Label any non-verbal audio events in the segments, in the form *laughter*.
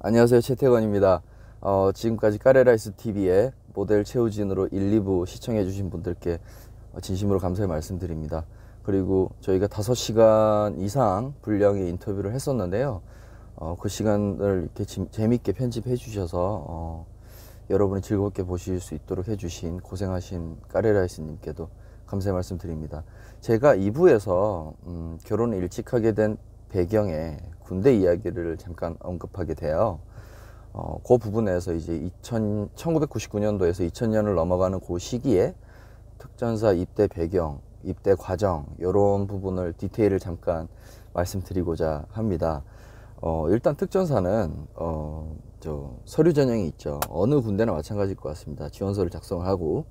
안녕하세요 최태건입니다 어, 지금까지 까레라이스 TV의 모델 최우진으로 1, 2부 시청해 주신 분들께 진심으로 감사의 말씀드립니다 그리고 저희가 5시간 이상 분량의 인터뷰를 했었는데요 어, 그 시간을 이렇게 재밌게 편집해 주셔서 어, 여러분이 즐겁게 보실 수 있도록 해주신 고생하신 까레라이스님께도 감사의 말씀드립니다 제가 2부에서 음, 결혼을 일찍 하게 된 배경에 군대 이야기를 잠깐 언급하게 돼요. 어, 그 부분에서 이제 2000, 1999년도에서 2000년을 넘어가는 그 시기에 특전사 입대 배경, 입대 과정 이런 부분을 디테일을 잠깐 말씀드리고자 합니다. 어, 일단 특전사는 어, 저 서류 전형이 있죠. 어느 군대나 마찬가지일 것 같습니다. 지원서를 작성을 하고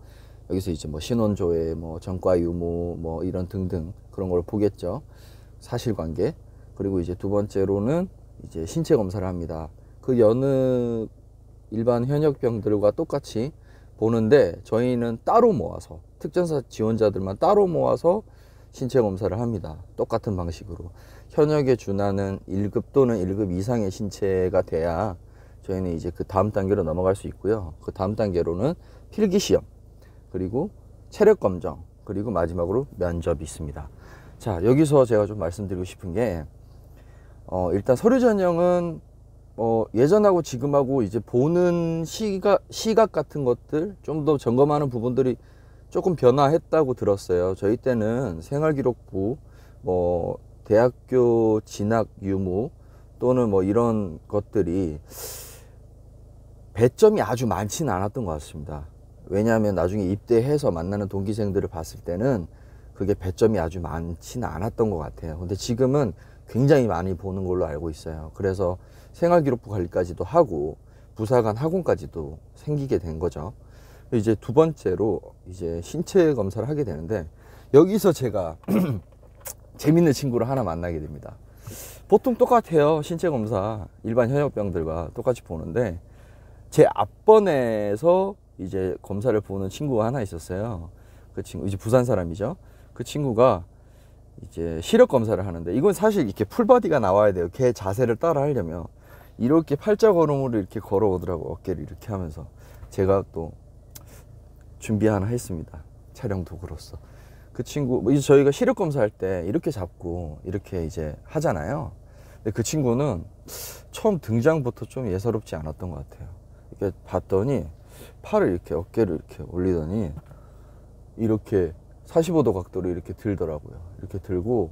여기서 이제 뭐 신원조회, 뭐정과 유무, 뭐 이런 등등 그런 걸 보겠죠. 사실관계 그리고 이제 두 번째로는 이제 신체 검사를 합니다. 그 여느 일반 현역병들과 똑같이 보는데 저희는 따로 모아서 특전사 지원자들만 따로 모아서 신체 검사를 합니다. 똑같은 방식으로 현역에 준하는 1급 또는 1급 이상의 신체가 돼야 저희는 이제 그 다음 단계로 넘어갈 수 있고요. 그 다음 단계로는 필기 시험 그리고 체력 검정 그리고 마지막으로 면접이 있습니다. 자 여기서 제가 좀 말씀드리고 싶은 게 어, 일단 서류 전형은 어, 예전하고 지금하고 이제 보는 시각, 시각 같은 것들 좀 더 점검하는 부분들이 조금 변화했다고 들었어요. 저희 때는 생활기록부, 뭐 대학교 진학 유무 또는 뭐 이런 것들이 배점이 아주 많지는 않았던 것 같습니다. 왜냐하면 나중에 입대해서 만나는 동기생들을 봤을 때는 그게 배점이 아주 많지는 않았던 것 같아요. 근데 지금은 굉장히 많이 보는 걸로 알고 있어요. 그래서 생활기록부 관리까지도 하고 부사관 학원까지도 생기게 된 거죠. 이제 두 번째로 이제 신체 검사를 하게 되는데 여기서 제가 *clears throat* 재밌는 친구를 하나 만나게 됩니다. 보통 똑같아요. 신체 검사 일반 현역병들과 똑같이 보는데 제 앞번에서 이제 검사를 보는 친구가 하나 있었어요. 그 친구 이제 부산 사람이죠. 그 친구가 이제 시력 검사를 하는데 이건 사실 이렇게 풀바디가 나와야 돼요 걔 자세를 따라 하려면 이렇게 팔자 걸음으로 이렇게 걸어오더라고 어깨를 이렇게 하면서 제가 또 준비 하나 했습니다 촬영 도구로서 그 친구 뭐 이제 저희가 시력 검사할 때 이렇게 잡고 이렇게 이제 하잖아요 근데 그 친구는 처음 등장부터 좀 예사롭지 않았던 것 같아요 이렇게 봤더니 팔을 이렇게 어깨를 이렇게 올리더니 이렇게 45도 각도로 이렇게 들더라고요. 이렇게 들고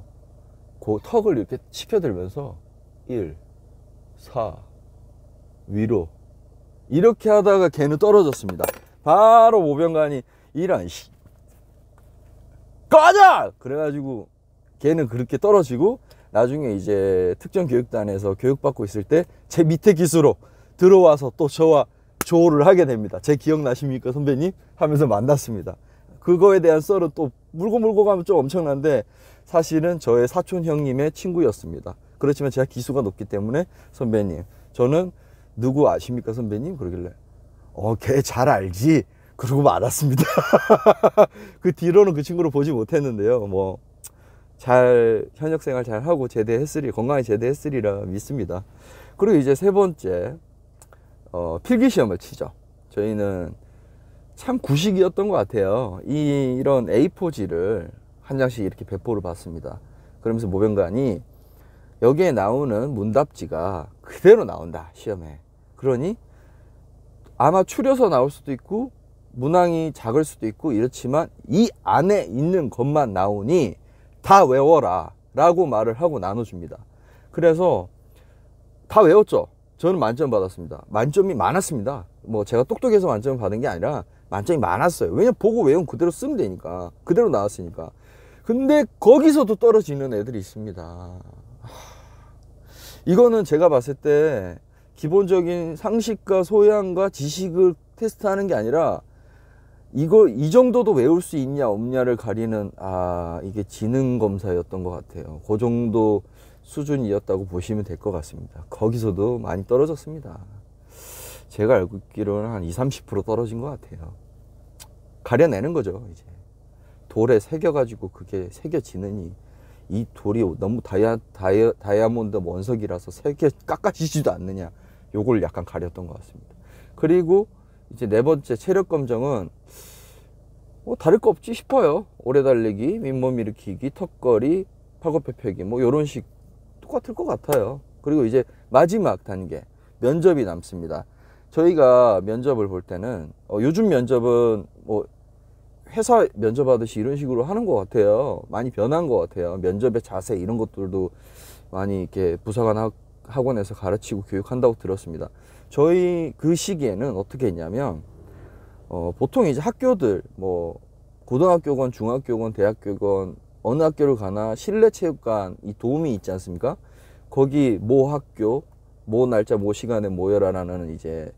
그 턱을 이렇게 치켜들면서 1, 4 위로 이렇게 하다가 걔는 떨어졌습니다. 바로 모병관이 이런 씨 꺼져! 그래가지고 걔는 그렇게 떨어지고 나중에 이제 특정 교육단에서 교육받고 있을 때 제 밑에 기수로 들어와서 또 저와 조우를 하게 됩니다. 제 기억나십니까 선배님? 하면서 만났습니다. 그거에 대한 썰은 또 물고 물고 가면 좀 엄청난데 사실은 저의 사촌 형님의 친구였습니다. 그렇지만 제가 기수가 높기 때문에 선배님 저는 누구 아십니까 선배님 그러길래 어 걔 잘 알지 그러고 말았습니다. *laughs* 그 뒤로는 그 친구를 보지 못했는데요. 뭐 잘 현역 생활 잘 하고 제대했으리 건강히 제대했으리라 믿습니다. 그리고 이제 세 번째 어, 필기 시험을 치죠. 저희는 참 구식이었던 것 같아요. 이, 이런 A4지를 한 장씩 이렇게 배포를 받습니다. 그러면서 모병관이 여기에 나오는 문답지가 그대로 나온다, 시험에. 그러니 아마 추려서 나올 수도 있고 문항이 작을 수도 있고 이렇지만 이 안에 있는 것만 나오니 다 외워라 라고 말을 하고 나눠줍니다. 그래서 다 외웠죠. 저는 만점 받았습니다. 만점이 많았습니다. 뭐 제가 똑똑해서 만점을 받은 게 아니라 만점이 많았어요 왜냐 면 보고 외운 그대로 쓰면 되니까 그대로 나왔으니까 근데 거기서도 떨어지는 애들이 있습니다 이거는 제가 봤을 때 기본적인 상식과 소양과 지식을 테스트하는 게 아니라 이걸 이 정도도 외울 수 있냐 없냐를 가리는 아 이게 지능 검사였던 것 같아요 그 정도 수준이었다고 보시면 될 것 같습니다 거기서도 많이 떨어졌습니다 제가 알고 있기로는 한 20, 30% 떨어진 것 같아요. 가려내는 거죠, 이제. 돌에 새겨가지고 그게 새겨지느니 이 돌이 너무 다이아, 다이아, 다이아몬드 원석이라서 새겨 깎아지지도 않느냐. 요걸 약간 가렸던 것 같습니다. 그리고 이제 네 번째 체력 검정은 뭐 다를 거 없지 싶어요. 오래 달리기, 윗몸 일으키기, 턱걸이, 팔굽혀 펴기 뭐요런식 똑같을 것 같아요. 그리고 이제 마지막 단계 면접이 남습니다. 저희가 면접을 볼 때는 어, 요즘 면접은 뭐 회사 면접하듯이 이런 식으로 하는 것 같아요. 많이 변한 것 같아요. 면접의 자세 이런 것들도 많이 이렇게 부사관 학, 학원에서 가르치고 교육한다고 들었습니다. 저희 그 시기에는 어떻게 했냐면 어, 보통 이제 학교들 뭐 고등학교건 중학교건 대학교건 어느 학교를 가나 실내 체육관 이 도움이 있지 않습니까? 거기 모 학교 모 날짜 모 시간에 모여라라는 이제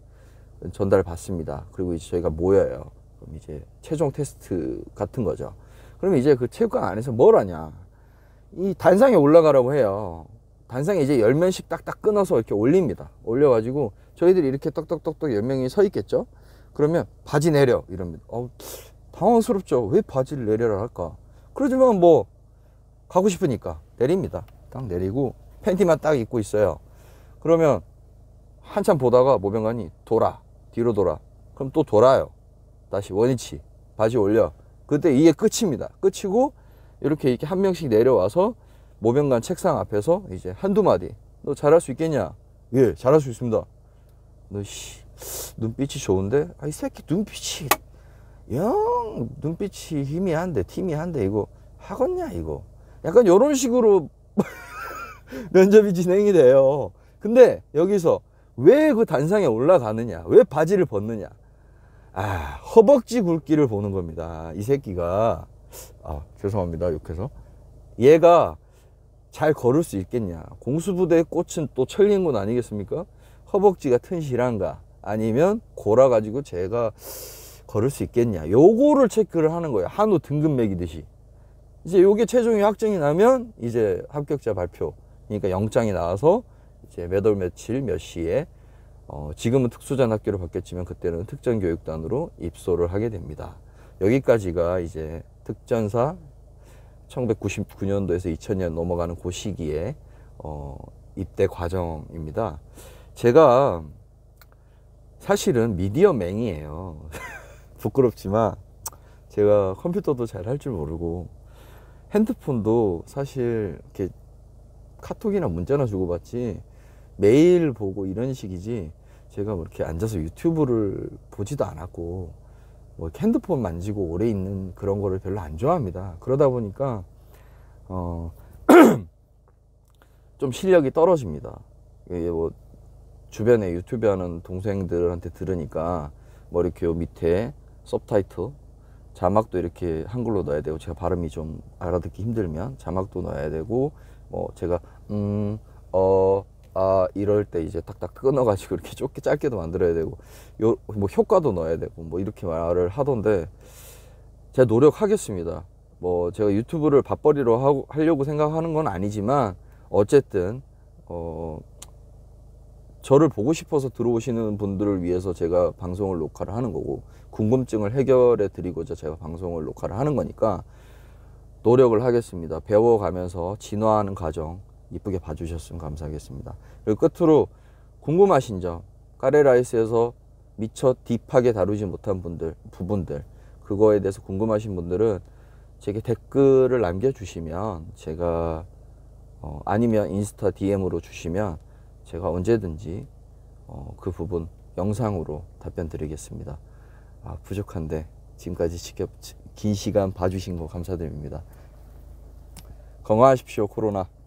전달 을 받습니다. 그리고 이제 저희가 모여요. 그럼 이제 최종 테스트 같은 거죠. 그러면 이제 그 체육관 안에서 뭘 하냐? 이 단상에 올라가라고 해요. 단상에 이제 열면씩 딱딱 끊어서 이렇게 올립니다. 올려가지고 저희들이 이렇게 떡떡떡떡 열명이서 있겠죠? 그러면 바지 내려 이러면다 어, 당황스럽죠. 왜 바지를 내려라 할까? 그러지만 뭐 가고 싶으니까 내립니다. 딱 내리고 팬티만 딱 입고 있어요. 그러면 한참 보다가 모병관이 돌아 뒤로 돌아 그럼 또 돌아요 다시 원위치 바지 올려 그때 이게 끝입니다 끝이고 이렇게 이렇게 한 명씩 내려와서 모병관 책상 앞에서 이제 한두 마디 너 잘할 수 있겠냐 예 잘할 수 있습니다 너 씨, 눈빛이 좋은데 아이 새끼 눈빛이 영 눈빛이 희미 한데 팀이 한데 이거 하겠냐 이거 약간 이런 식으로 *laughs* 면접이 진행이 돼요 근데 여기서 왜 그 단상에 올라가느냐 왜 바지를 벗느냐 아 허벅지 굵기를 보는 겁니다 이 새끼가 아 죄송합니다 욕해서 얘가 잘 걸을 수 있겠냐 공수부대의 꽃은 또 철린 건 아니겠습니까 허벅지가 튼실한가 아니면 골아 가지고 제가 걸을 수 있겠냐 요거를 체크를 하는 거예요 한우 등급 매기듯이 이제 요게 최종의 확정이 나면 이제 합격자 발표 그러니까 영장이 나와서 이제 몇월 며칠 몇 시에 어, 지금은 특수전학교로 바뀌었지만 그때는 특전교육단으로 입소를 하게 됩니다. 여기까지가 이제 특전사 1999년도에서 2000년 넘어가는 그 시기에 어, 입대 과정입니다. 제가 사실은 미디어 맹이에요. *laughs* 부끄럽지만 제가 컴퓨터도 잘 할 줄 모르고 핸드폰도 사실 이렇게 카톡이나 문자나 주고받지 매일 보고 이런 식이지 제가 뭐 이렇게 앉아서 유튜브를 보지도 않았고 뭐 핸드폰 만지고 오래 있는 그런 거를 별로 안 좋아합니다. 그러다 보니까 어 좀 *clears throat* 실력이 떨어집니다. 이게 뭐 주변에 유튜브 하는 동생들한테 들으니까 뭐 이렇게 요 밑에 서브타이틀 자막도 이렇게 한글로 넣어야 되고 제가 발음이 좀 알아듣기 힘들면 자막도 넣어야 되고 뭐 제가 음어 아 이럴 때 이제 딱딱 끊어가지고 이렇게 좁게 짧게도 만들어야 되고 요 뭐 효과도 넣어야 되고 뭐 이렇게 말을 하던데 제가 노력하겠습니다 뭐 제가 유튜브를 밥벌이로 하고, 하려고 생각하는 건 아니지만 어쨌든 어 저를 보고 싶어서 들어오시는 분들을 위해서 제가 방송을 녹화를 하는 거고 궁금증을 해결해 드리고자 제가 방송을 녹화를 하는 거니까 노력을 하겠습니다 배워가면서 진화하는 과정 이쁘게 봐주셨으면 감사하겠습니다. 그리고 끝으로 궁금하신 점, 카레라이스에서 미처 딥하게 다루지 못한 분들, 부분들, 그거에 대해서 궁금하신 분들은 제게 댓글을 남겨주시면 제가 어, 아니면 인스타 DM으로 주시면 제가 언제든지 어, 그 부분 영상으로 답변 드리겠습니다. 아, 부족한데 지금까지 지겹, 긴 시간 봐주신 거 감사드립니다. 건강하십시오 코로나.